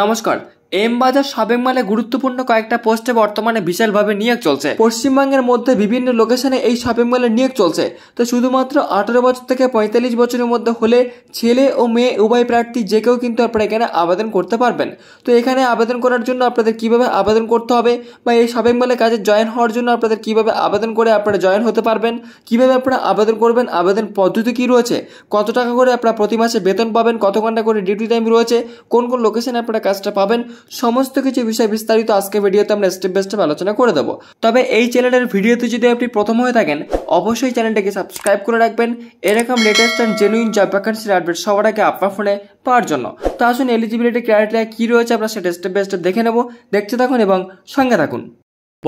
নমস্কার M Bazaar shopping মলে গুরুত্বপূর্ণ কয়েকটা পোস্টে বর্তমানে বিশালভাবে নিয়োগ চলছে পশ্চিমবঙ্গের মধ্যে বিভিন্ন লোকেশনে এই শপিং মলে নিয়োগ চলছে তো শুধুমাত্র আঠারো বছর থেকে পঁয়তাল্লিশ বছরের মধ্যে হলে ছেলে ও মেয়ে উভয় প্রার্থী যে কেউ কিন্তু আপনারা এখানে আবেদন করতে পারবেন তো এখানে আবেদন করার জন্য আপনাদের কিভাবে আবেদন করতে হবে বা এই শপিং মলে কাজে জয়েন হওয়ার জন্য আপনাদের কিভাবে আবেদন করে আপনারা জয়েন হতে পারবেন কিভাবে আপনারা আবেদন করবেন আবেদন পদ্ধতি কি রয়েছে কত টাকা করে আপনারা প্রতি মাসে বেতন পাবেন কত ঘন্টা করে ডিউটি টাইম রয়েছে কোন কোন লোকেশনে আপনারা কাজটা পাবেন সমস্ত কিছু বিষয়ে বিস্তারিত আজকে ভিডিওতে আমরা স্টেপ বাই স্টেপ আলোচনা করে দেবো তবে এই চ্যানেলের ভিডিওতে যদি আপনি প্রথম হয়ে থাকেন অবশ্যই চ্যানেলটাকে সাবস্ক্রাইব করে রাখবেন এরকম লেটেস্ট অ্যান্ড জেনুইন জব ভ্যাকান্সির অ্যাডভেট সবার আগে আপনার ফোনে পাওয়ার জন্য তো আসুন এলিজিবিলিটি ক্রাইটেরিয়া কী রয়েছে আমরা সেটা স্টেপ বাই স্টেপ দেখে নেব দেখতে থাকুন এবং সঙ্গে থাকুন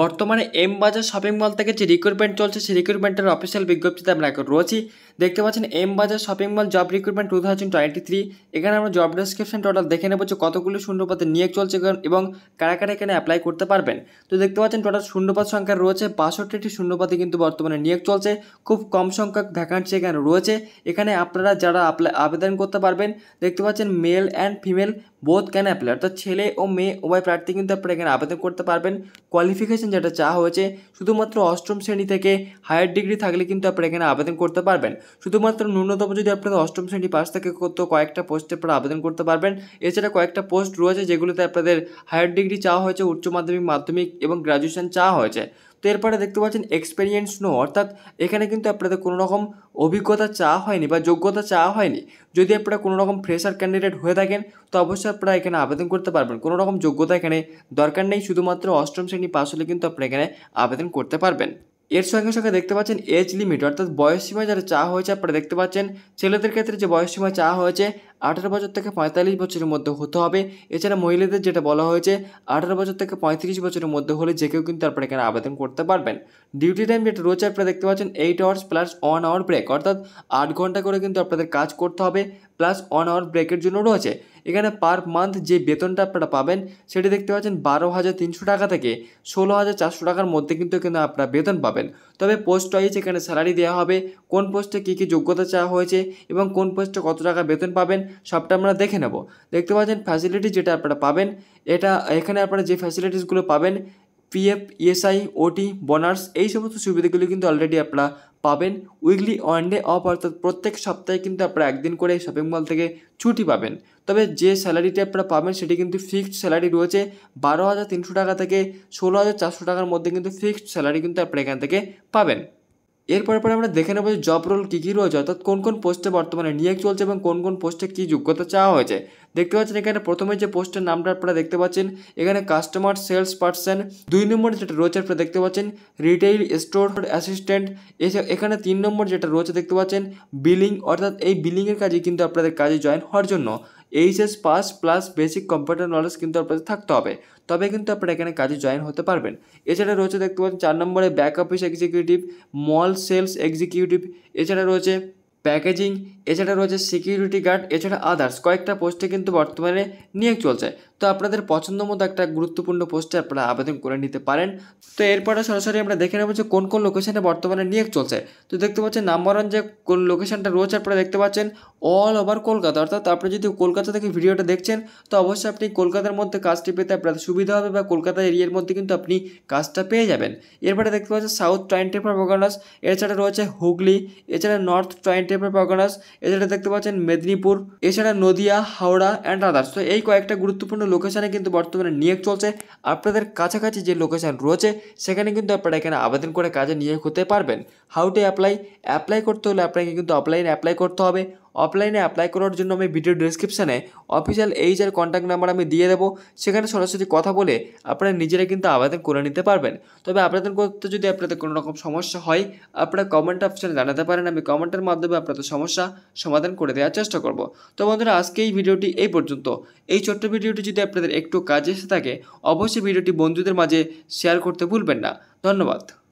বর্তমানে এম বাজার শপিং মল থেকে যে রিক্রুটমেন্ট চলছে সেই রিক্রুটমেন্টের অফিসিয়াল বিজ্ঞপ্তিতে আমরা এখন রয়েছি দেখতে পাচ্ছেন M Bazaar shopping mall job recruitment two thousand twenty three এখানে আমরা জব ডিসক্রিপশন টোটাল দেখে নেব যে কতগুলো শূন্যপদে নিয়োগ চলছে এবং কারা কারা এখানে অ্যাপ্লাই করতে পারবেন তো দেখতে পাচ্ছেন টোটাল শূন্যপদ সংখ্যা রয়েছে বাষট্টিটি শূন্যপদে কিন্তু বর্তমানে নিয়োগ চলছে খুব কম সংখ্যক ভ্যাকান্সি এখানে রয়েছে এখানে আপনারা যারা আবেদন করতে পারবেন দেখতে পাচ্ছেন male and female both can apply অর্থাৎ ছেলে ও মেয়ে উভয় প্রার্থী কিন্তু আপনারা এখানে আবেদন করতে পারবেন কোয়ালিফিকেশান যেটা চাওয়া হয়েছে শুধুমাত্র অষ্টম শ্রেণী থেকে হায়ার ডিগ্রি থাকলে কিন্তু আপনারা এখানে আবেদন করতে পারবেন শুধুমাত্র ন্যূনতম যদি আপনাদের অষ্টম শ্রেণী পাশ থেকে তো কয়েকটা পোস্টে আপনারা আবেদন করতে পারবেন এছাড়া কয়েকটা পোস্ট রয়েছে যেগুলোতে আপনাদের হায়ার ডিগ্রি চাওয়া হয়েছে উচ্চ মাধ্যমিক মাধ্যমিক এবং গ্রাজুয়েশন চাওয়া হয়েছে তো এরপরে দেখতে পাচ্ছেন এক্সপেরিয়েন্স নো অর্থাৎ এখানে কিন্তু আপনাদের কোনো রকম অভিজ্ঞতা চাওয়া হয়নি বা যোগ্যতা চাওয়া হয়নি যদি আপনারা কোনো রকম ফ্রেশার ক্যান্ডিডেট হয়ে থাকেন তো অবশ্যই আপনারা এখানে আবেদন করতে পারবেন কোনো রকম যোগ্যতা এখানে দরকার নেই শুধুমাত্র অষ্টম শ্রেণী পাস হলে কিন্তু আপনারা এখানে আবেদন করতে পারবেন এর সঙ্গে সঙ্গে দেখতে পাচ্ছেন এজ লিমিট অর্থাৎ বয়সসীমা যারা চাওয়া হয়েছে আপনারা দেখতে পাচ্ছেন ছেলেদের ক্ষেত্রে যে বয়সসীমা চাওয়া হয়েছে আঠারো বছর থেকে পঁয়তাল্লিশ বছরের মধ্যে হতে হবে এছাড়া মহিলাদের যেটা বলা হয়েছে আঠারো বছর থেকে পঁয়ত্রিশ বছরের মধ্যে হলে যে কেউ কিন্তু আপনারা এখানে আবেদন করতে পারবেন ডিউটি টাইম যেটা রয়েছে আপনারা দেখতে পাচ্ছেন eight hours plus one hour break অর্থাৎ আট ঘন্টা করে কিন্তু আপনাদের কাজ করতে হবে প্লাস ওয়ান আওয়ার ব্রেকের জন্য রয়েছে এখানে পার মান্থ যে বেতনটা আপনারা পাবেন সেটি দেখতে পাচ্ছেন বারো হাজার তিনশো টাকা থেকে ষোলো হাজার চারশো টাকার মধ্যে কিন্তু কিন্তু আপনারা বেতন পাবেন তবে পোস্ট ওয়াইজ এখানে স্যালারি দেওয়া হবে কোন পোস্টে কী কী যোগ্যতা চাওয়া হয়েছে এবং কোন পোস্টে কত টাকা বেতন পাবেন সবটা আমরা দেখে নেব দেখতে পাচ্ছেন ফ্যাসিলিটি যেটা আপনারা পাবেন এটা এখানে আপনারা যে ফ্যাসিলিটিসগুলো পাবেন পিএফ ইএসআই ওটি বোনাস এই সমস্ত সুবিধাগুলি কিন্তু অলরেডি আপনারা পাবেন উইকলি ওয়ান ডে অফ অর্থাৎ প্রত্যেক সপ্তাহে কিন্তু আপনারা একদিন করে শপিং মল থেকে ছুটি পাবেন তবে যে স্যালারিটি আপনারা পাবেন সেটি কিন্তু ফিক্সড স্যালারি রয়েছে বারো হাজার তিনশো টাকা থেকে ষোলো হাজার চারশো টাকার মধ্যে কিন্তু ফিক্সড স্যালারি কিন্তু আপনারা এখান থেকে পাবেন এরপর পরে আমরা দেখে নেব যে জব রোল কী কী রয়েছে অর্থাৎ কোন কোন পোস্টে বর্তমানে নিয়োগ চলছে এবং কোন কোন পোস্টে কী যোগ্যতা চাওয়া হয়েছে দেখতে পাচ্ছেন এখানে প্রথমে যে পোস্টের নামটা আপনারা দেখতে পাচ্ছেন এখানে কাস্টমার সেলস পার্সন দুই নম্বর যেটা রয়েছে আপনারা দেখতে পাচ্ছেন রিটেইল স্টোর অ্যাসিস্ট্যান্ট এখানে তিন নম্বর যেটা রয়েছে দেখতে পাচ্ছেন বিলিং অর্থাৎ এই বিলিংয়ের কাজে কিন্তু আপনাদের কাজে জয়েন হওয়ার জন্য HS pass plus basic computer knowledge কিন্তু আপনাদের থাকতে হবে তবে কিন্তু আপনারা এখানে কাজে জয়েন হতে পারবেন এছাড়া রয়েছে দেখতে পাচ্ছেন চার নম্বরে back office executive mall sales executive এছাড়া রয়েছে প্যাকেজিং এছাড়া রয়েছে সিকিউরিটি গার্ড এছাড়া আদার্স কয়েকটা পোস্টে কিন্তু বর্তমানে নিয়োগ চলছে তো আপনাদের পছন্দ মতো একটা গুরুত্বপূর্ণ পোস্টে আপনারা আবেদন করে নিতে পারেন তো এরপরে সরাসরি আমরা দেখে নেব যে কোন কোন লোকেশানে বর্তমানে নিয়োগ চলছে তো দেখতে পাচ্ছেন নাম্বার ওয়ান যে কোন লোকেশানটা রয়েছে আপনারা দেখতে পাচ্ছেন অল ওভার কলকাতা অর্থাৎ আপনি যদি কলকাতা থেকে ভিডিওটা দেখছেন তো অবশ্যই আপনি কলকাতার মধ্যে কাজটি পেতে আপনার সুবিধা হবে বা কলকাতা এরিয়ার মধ্যে কিন্তু আপনি কাজটা পেয়ে যাবেন এরপরে দেখতে পাচ্ছেন সাউথ টোয়েন্টি ফোর পরগনাস এছাড়া রয়েছে হুগলি এছাড়া নর্থ টোয়েন্টি ফোর পরগনাস এছাড়া দেখতে পাচ্ছেন মেদিনীপুর এছাড়া নদিয়া হাওড়া অ্যান্ড আদার্স তো এই কয়েকটা গুরুত্বপূর্ণ লোকেশানে কিন্তু বর্তমানে নিয়োগ চলছে আপনাদের কাছাকাছি যে লোকেশান রয়েছে সেখানে কিন্তু আপনারা এখানে আবেদন করে কাজে নিয়োগ হতে পারবেন হাউ টু অ্যাপ্লাই অ্যাপ্লাই করতে হলে আপনাকে কিন্তু অফলাইনে অ্যাপ্লাই করতে হবে অফলাইনে অ্যাপ্লাই করার জন্য আমি ভিডিও ডিসক্রিপশানে official H R contact number আমি দিয়ে দেবো সেখানে সরাসরি কথা বলে আপনারা নিজেরা কিন্তু আবেদন করে নিতে পারবেন তবে আবেদন করতে যদি আপনাদের কোনো রকম সমস্যা হয় আপনারা কমেন্ট অপশানে জানাতে পারেন আমি কমেন্টের মাধ্যমে আপনাদের সমস্যা সমাধান করে দেওয়ার চেষ্টা করব তো বন্ধুরা আজকে এই ভিডিওটি এই পর্যন্ত এই ছোট্ট ভিডিওটি যদি আপনাদের একটু কাজে এসে থাকে অবশ্যই ভিডিওটি বন্ধুদের মাঝে শেয়ার করতে ভুলবেন না ধন্যবাদ